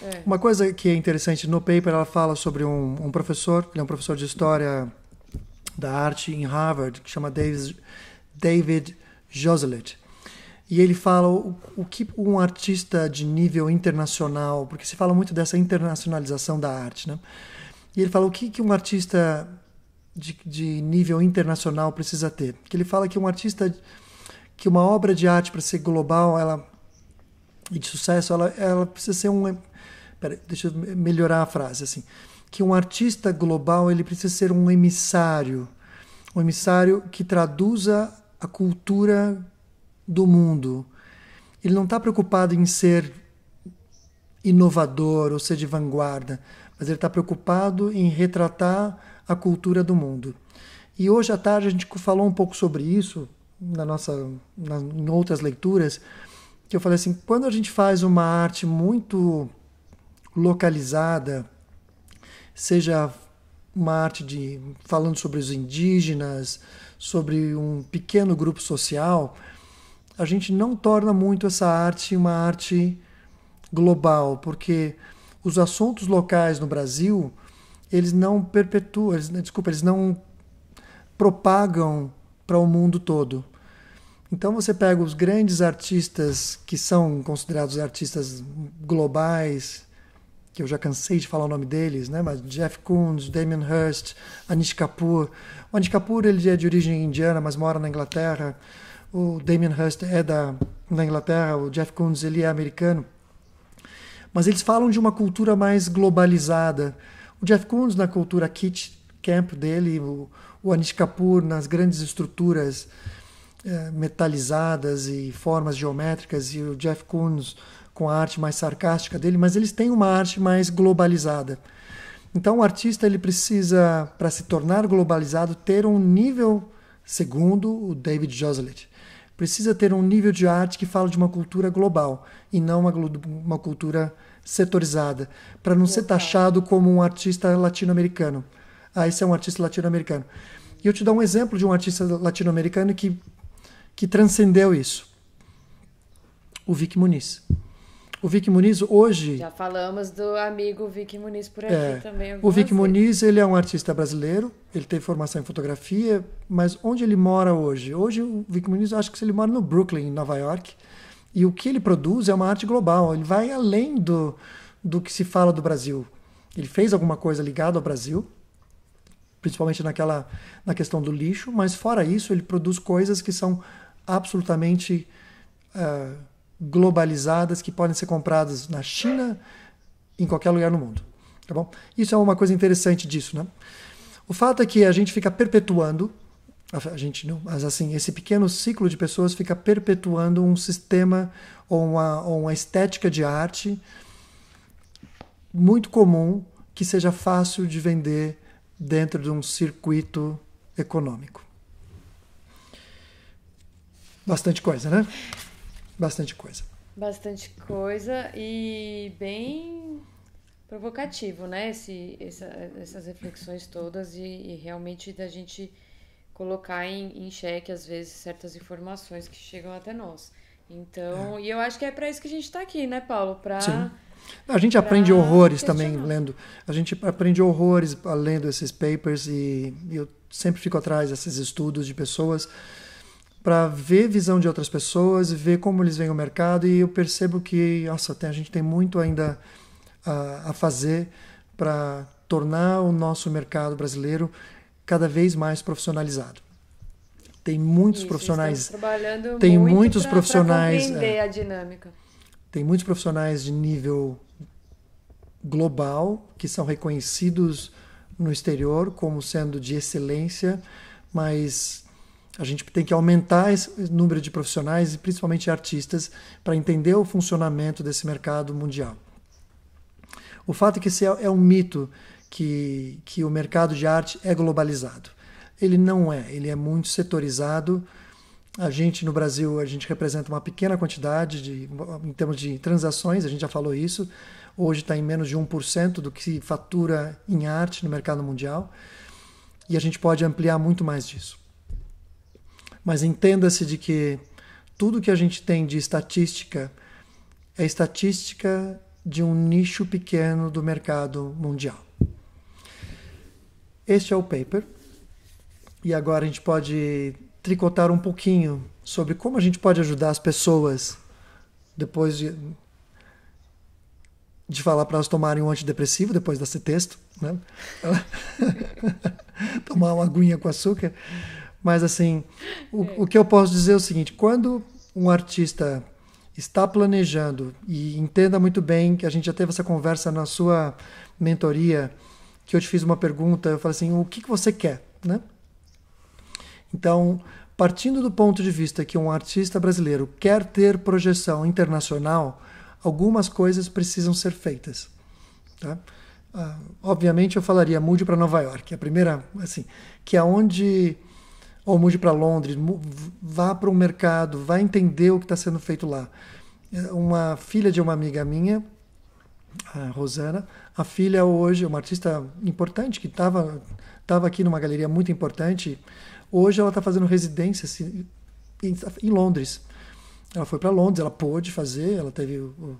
É. Uma coisa que é interessante no paper, ela fala sobre um, um professor, ele é um professor de história da arte em Harvard, que chama David, David Joselit. E ele fala o, o que um artista de nível internacional, porque se fala muito dessa internacionalização da arte, né? E ele fala o que, que um artista de, de nível internacional precisa ter. Que ele fala que um artista, que uma obra de arte para ser global, ela e de sucesso, ela, ela precisa ser um. Pera, deixa eu melhorar a frase assim que um artista global ele precisa ser um emissário, um emissário que traduza a cultura do mundo. Ele não está preocupado em ser inovador ou ser de vanguarda, mas ele está preocupado em retratar a cultura do mundo. E hoje à tarde a gente falou um pouco sobre isso na nossa, na, em outras leituras, que eu falei assim, quando a gente faz uma arte muito localizada, seja uma arte de falando sobre os indígenas, sobre um pequeno grupo social, a gente não torna muito essa arte uma arte global, porque os assuntos locais no Brasil, eles não perpetuam, eles, desculpa, eles não propagam para o mundo todo. Então você pega os grandes artistas que são considerados artistas globais, que eu já cansei de falar o nome deles, né? Mas Jeff Koons, Damien Hirst, Anish Kapoor. O Anish Kapoor ele é de origem indiana, mas mora na Inglaterra. O Damien Hirst é da, da Inglaterra, o Jeff Koons ele é americano. Mas eles falam de uma cultura mais globalizada. O Jeff Koons na cultura kit camp dele, o, o Anish Kapoor nas grandes estruturas eh, metalizadas e formas geométricas e o Jeff Koons com a arte mais sarcástica dele, mas eles têm uma arte mais globalizada. Então o artista ele precisa, para se tornar globalizado, ter um nível, segundo o David Joselit, precisa ter um nível de arte que fala de uma cultura global e não uma, uma cultura setorizada, para não ser taxado como um artista latino-americano. Ah, esse é um artista latino-americano. E eu te dou um exemplo de um artista latino-americano que, que transcendeu isso. O Vic Muniz. O Vic Muniz hoje. Já falamos do amigo Vic Muniz por aqui é, também. O Vic vezes. Muniz ele é um artista brasileiro, ele tem formação em fotografia, mas onde ele mora hoje? Hoje o Vic Muniz, acho que ele mora no Brooklyn, em Nova York. E o que ele produz é uma arte global, ele vai além do, do que se fala do Brasil. Ele fez alguma coisa ligada ao Brasil, principalmente naquela na questão do lixo, mas fora isso, ele produz coisas que são absolutamente. Uh, globalizadas que podem ser compradas na China, em qualquer lugar no mundo. Tá bom? Isso é uma coisa interessante disso, né? O fato é que a gente fica perpetuando, a gente não, mas assim, esse pequeno ciclo de pessoas fica perpetuando um sistema ou uma, ou uma estética de arte muito comum que seja fácil de vender dentro de um circuito econômico. Bastante coisa, né? Bastante coisa. Bastante coisa e bem provocativo, né? Esse, essa, essas reflexões todas e, e, realmente da gente colocar em, em xeque, às vezes, certas informações que chegam até nós. Então, é. e eu acho que é para isso que a gente está aqui, né, Paulo? Sim. a gente aprende horrores também lendo. A gente aprende horrores ah, lendo esses papers e eu sempre fico atrás desses estudos de pessoas para ver visão de outras pessoas, ver como eles veem o mercado e eu percebo que, nossa, tem, a gente tem muito ainda a, a fazer para tornar o nosso mercado brasileiro cada vez mais profissionalizado. Tem muitos Isso, profissionais. Tem muito muitos pra, profissionais. Pra é, a dinâmica. Tem muitos profissionais de nível global que são reconhecidos no exterior como sendo de excelência, mas a gente tem que aumentar esse número de profissionais e principalmente artistas para entender o funcionamento desse mercado mundial. O fato é que esse é, é um mito que, que o mercado de arte é globalizado. Ele não é, ele é muito setorizado. A gente no Brasil, a gente representa uma pequena quantidade de, em termos de transações, a gente já falou isso. Hoje está em menos de 1% do que se fatura em arte no mercado mundial. E a gente pode ampliar muito mais disso. Mas entenda-se de que tudo que a gente tem de estatística é estatística de um nicho pequeno do mercado mundial. Este é o paper. E agora a gente pode tricotar um pouquinho sobre como a gente pode ajudar as pessoas depois de, de falar para elas tomarem um antidepressivo depois desse texto, né? <laughs> Tomar uma aguinha com açúcar. Mas assim, o, é. o que eu posso dizer é o seguinte: quando um artista está planejando e entenda muito bem que a gente já teve essa conversa na sua mentoria, que eu te fiz uma pergunta, eu falei assim, o que, que você quer, né? Então, partindo do ponto de vista que um artista brasileiro quer ter projeção internacional, algumas coisas precisam ser feitas, tá? Uh, obviamente eu falaria mude para Nova York, é a primeira, assim, que é onde ou mude para Londres, vá para um mercado, vá entender o que está sendo feito lá. É, uma filha de uma amiga minha, a Rosana, a filha hoje é uma artista importante que estava tava aqui numa galeria muito importante. Hoje ela está fazendo residência assim, em, em, Londres. Ela foi para Londres, ela pôde fazer, ela teve o,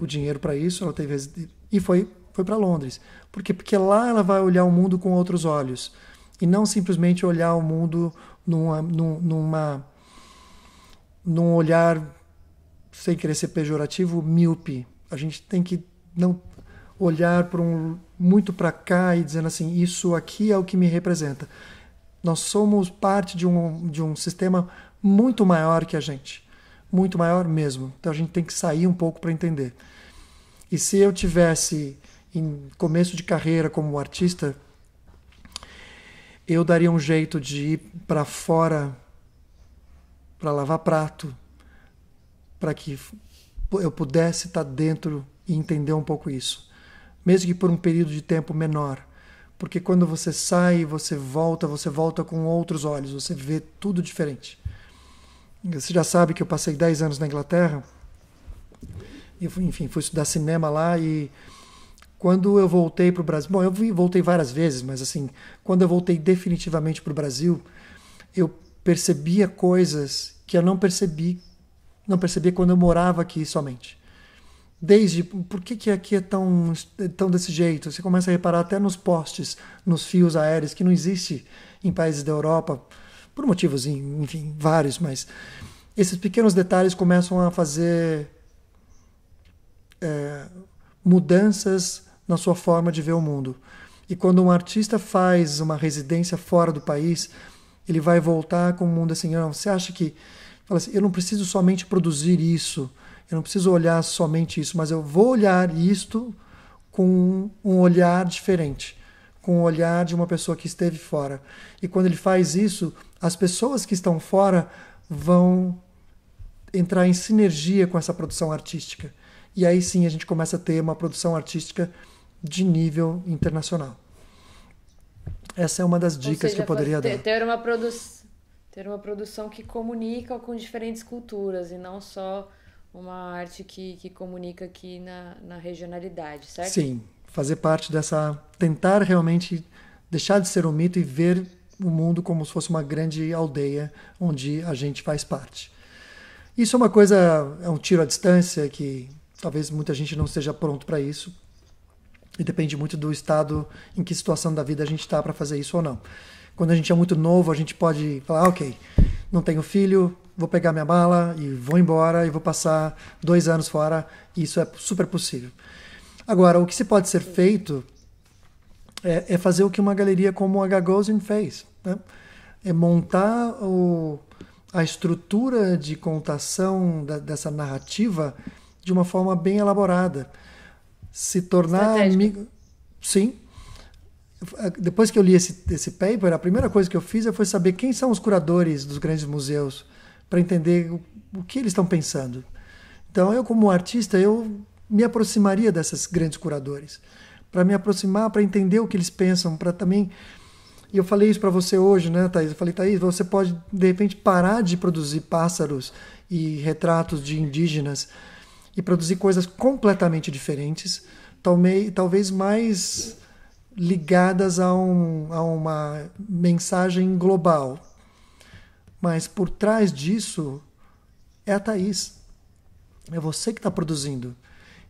o dinheiro para isso, ela teve e foi foi para Londres. Por quê? Porque lá ela vai olhar o mundo com outros olhos e não simplesmente olhar o mundo numa, numa, num olhar, sem querer ser pejorativo, míope. A gente tem que não olhar para um, muito para cá e dizendo assim, isso aqui é o que me representa. Nós somos parte de um, de um sistema muito maior que a gente, muito maior mesmo. Então a gente tem que sair um pouco para entender. E se eu tivesse em começo de carreira como artista, eu daria um jeito de ir para fora para lavar prato, para que eu pudesse estar tá dentro e entender um pouco isso, mesmo que por um período de tempo menor. Porque quando você sai, você volta, você volta com outros olhos, você vê tudo diferente. Você já sabe que eu passei 10 anos na Inglaterra, enfim, fui estudar cinema lá e quando eu voltei para o Brasil, bom, eu voltei várias vezes, mas assim, quando eu voltei definitivamente para o Brasil, eu percebia coisas que eu não percebi, não percebia quando eu morava aqui somente. Desde por que, que aqui é tão, é tão desse jeito? Você começa a reparar até nos postes, nos fios aéreos, que não existe em países da Europa, por motivos, enfim, vários, mas esses pequenos detalhes começam a fazer é, mudanças na sua forma de ver o mundo. E quando um artista faz uma residência fora do país, ele vai voltar com o mundo assim, não, você acha que assim, eu não preciso somente produzir isso, eu não preciso olhar somente isso, mas eu vou olhar isto com um olhar diferente, com o olhar de uma pessoa que esteve fora. E quando ele faz isso, as pessoas que estão fora vão entrar em sinergia com essa produção artística. E aí sim a gente começa a ter uma produção artística de nível internacional. Essa é uma das dicas seja, que eu poderia ter, dar. Ter uma, produ ter uma produção que comunica com diferentes culturas e não só uma arte que, que comunica aqui na, na regionalidade, certo? Sim, fazer parte dessa. tentar realmente deixar de ser um mito e ver o mundo como se fosse uma grande aldeia onde a gente faz parte. Isso é uma coisa, é um tiro à distância que talvez muita gente não esteja pronto para isso, e depende muito do estado, em que situação da vida a gente está para fazer isso ou não. Quando a gente é muito novo, a gente pode falar, ah, ok, não tenho filho, vou pegar minha mala e vou embora e vou passar dois anos fora. Isso é super possível. Agora, o que se pode ser feito é, é fazer o que uma galeria como a Gagosian fez. Né? É montar o, a estrutura de contação da, dessa narrativa de uma forma bem elaborada se tornar amigo. Sim. Depois que eu li esse, esse paper, a primeira coisa que eu fiz foi saber quem são os curadores dos grandes museus, para entender o, o que eles estão pensando. Então, eu, como artista, eu me aproximaria desses grandes curadores, para me aproximar, para entender o que eles pensam, para também. E eu falei isso para você hoje, né, Thaís? Eu falei, Thaís, você pode, de repente, parar de produzir pássaros e retratos de indígenas e produzir coisas completamente diferentes, talvez mais ligadas a, um, a uma mensagem global. Mas por trás disso é a Thaís. É você que está produzindo.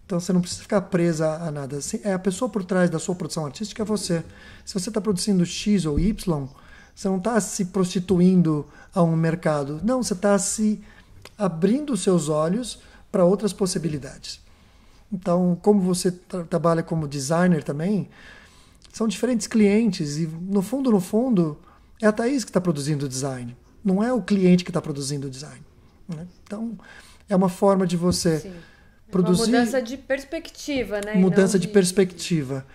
Então você não precisa ficar presa a nada. É a pessoa por trás da sua produção artística é você. Se você está produzindo X ou Y, você não está se prostituindo a um mercado. Não, você está se abrindo os seus olhos para outras possibilidades. Então, como você tra trabalha como designer também, são diferentes clientes e no fundo, no fundo, é a Thaís que está produzindo o design, não é o cliente que está produzindo o design. Né? Então, é uma forma de você Sim. É produzir. Uma mudança de perspectiva, né? Mudança de, de perspectiva.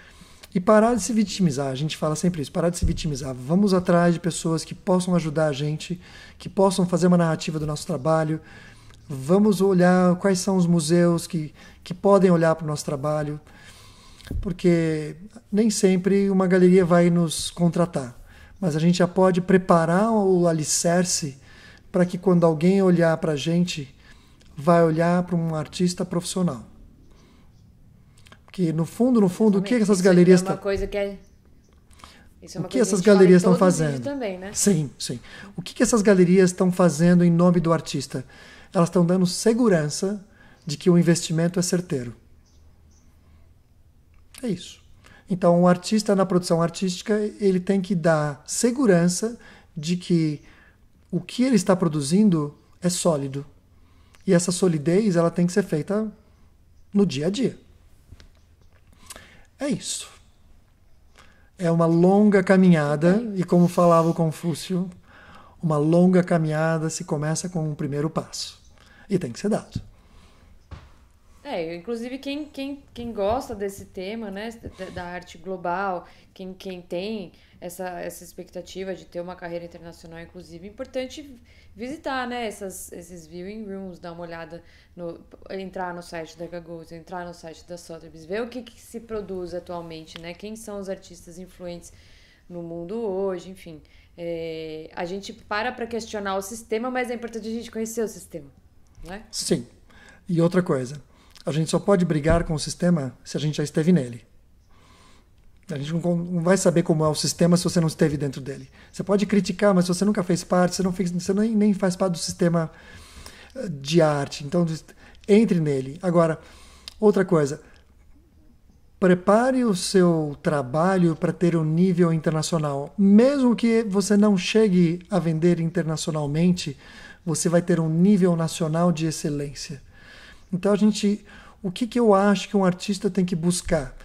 E parar de se vitimizar, a gente fala sempre isso, parar de se vitimizar. Vamos atrás de pessoas que possam ajudar a gente, que possam fazer uma narrativa do nosso trabalho, vamos olhar quais são os museus que, que podem olhar para o nosso trabalho, porque nem sempre uma galeria vai nos contratar, mas a gente já pode preparar o alicerce para que quando alguém olhar para a gente, vai olhar para um artista profissional. Porque no fundo, no fundo, Exatamente. o que essas Isso é galerias estão. É uma coisa que é... Isso é uma o que essas galerias estão fazendo? Também, né? Sim, sim. O que, que essas galerias estão fazendo em nome do artista? elas estão dando segurança de que o investimento é certeiro. É isso. Então, o artista na produção artística, ele tem que dar segurança de que o que ele está produzindo é sólido. E essa solidez, ela tem que ser feita no dia a dia. É isso. É uma longa caminhada é e como falava o Confúcio, uma longa caminhada se começa com um primeiro passo. E tem que ser dado. É, inclusive quem, quem, quem gosta desse tema, né, da arte global, quem, quem tem essa, essa expectativa de ter uma carreira internacional, inclusive, é importante visitar, né, essas, esses viewing rooms, dar uma olhada, no, entrar no site da Gagoso, entrar no site da Sotheby's, ver o que, que se produz atualmente, né, quem são os artistas influentes no mundo hoje, enfim. É, a gente para para questionar o sistema, mas é importante a gente conhecer o sistema, não é? Sim. E outra coisa, a gente só pode brigar com o sistema se a gente já esteve nele. A gente não vai saber como é o sistema se você não esteve dentro dele. Você pode criticar, mas se você nunca fez parte, você, não fez, você nem, nem faz parte do sistema eh, de arte. Então, entre nele. Agora, outra coisa, prepare o seu trabalho para ter um nível internacional. Mesmo que você não chegue a vender internacionalmente, você vai ter um nível nacional de excelência. Então a gente, o que, que eu acho que um artista tem que buscar,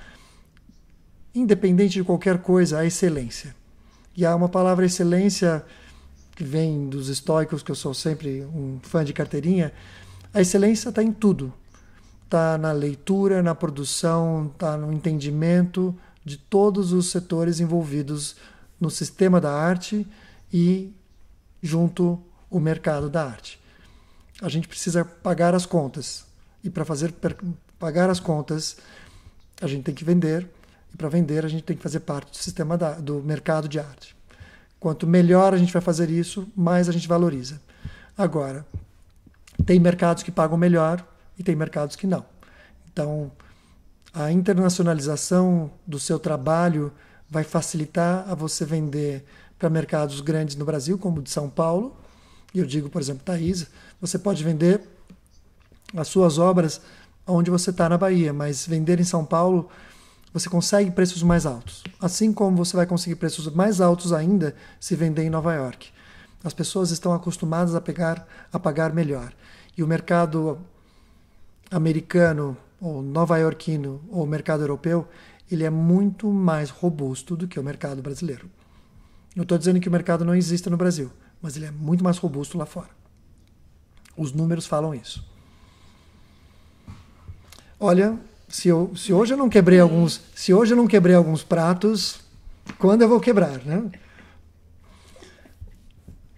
independente de qualquer coisa, a excelência. E há uma palavra excelência que vem dos estoicos, que eu sou sempre um fã de carteirinha. A excelência está em tudo está na leitura, na produção, está no entendimento de todos os setores envolvidos no sistema da arte e junto o mercado da arte. A gente precisa pagar as contas e para fazer pagar as contas a gente tem que vender e para vender a gente tem que fazer parte do sistema da, do mercado de arte. Quanto melhor a gente vai fazer isso, mais a gente valoriza. Agora, tem mercados que pagam melhor, e tem mercados que não. Então, a internacionalização do seu trabalho vai facilitar a você vender para mercados grandes no Brasil, como o de São Paulo. E eu digo, por exemplo, Thaís, você pode vender as suas obras onde você está na Bahia, mas vender em São Paulo você consegue preços mais altos. Assim como você vai conseguir preços mais altos ainda se vender em Nova York. As pessoas estão acostumadas a, pegar, a pagar melhor. E o mercado americano ou nova-iorquino ou mercado europeu, ele é muito mais robusto do que o mercado brasileiro. Não estou dizendo que o mercado não exista no Brasil, mas ele é muito mais robusto lá fora. Os números falam isso. Olha, se, eu, se hoje eu não quebrei alguns, se hoje eu não quebrei alguns pratos, quando eu vou quebrar, né?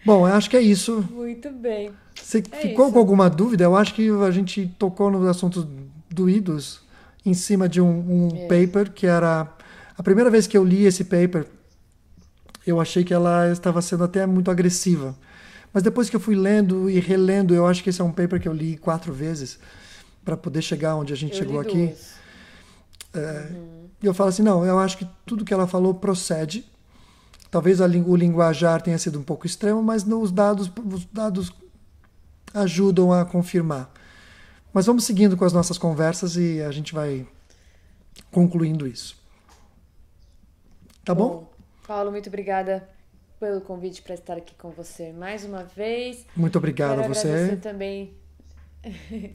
Bom, eu acho que é isso. Muito bem. Você é ficou isso. com alguma dúvida? Eu acho que a gente tocou nos assuntos doídos em cima de um, um é. paper que era. A primeira vez que eu li esse paper, eu achei que ela estava sendo até muito agressiva. Mas depois que eu fui lendo e relendo, eu acho que esse é um paper que eu li quatro vezes para poder chegar onde a gente eu chegou aqui. E é, uhum. eu falo assim: não, eu acho que tudo que ela falou procede Talvez o linguajar tenha sido um pouco extremo, mas os dados, os dados ajudam a confirmar. Mas vamos seguindo com as nossas conversas e a gente vai concluindo isso. Tá bom? bom? Paulo, muito obrigada pelo convite para estar aqui com você mais uma vez. Muito obrigado Quero a você. também. <laughs>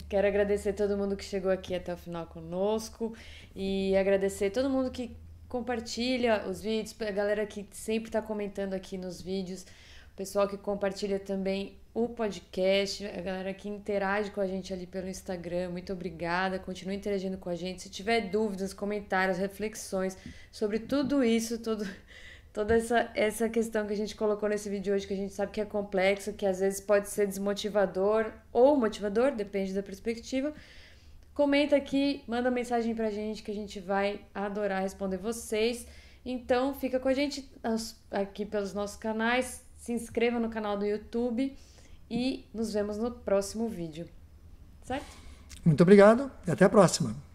Quero agradecer todo mundo que chegou aqui até o final conosco e agradecer todo mundo que compartilha os vídeos, a galera que sempre está comentando aqui nos vídeos, o pessoal que compartilha também o podcast, a galera que interage com a gente ali pelo Instagram, muito obrigada, continue interagindo com a gente. Se tiver dúvidas, comentários, reflexões sobre tudo isso, todo, toda essa, essa questão que a gente colocou nesse vídeo hoje, que a gente sabe que é complexo, que às vezes pode ser desmotivador ou motivador, depende da perspectiva. Comenta aqui, manda mensagem pra gente que a gente vai adorar responder vocês. Então fica com a gente aqui pelos nossos canais, se inscreva no canal do YouTube e nos vemos no próximo vídeo. Certo? Muito obrigado e até a próxima.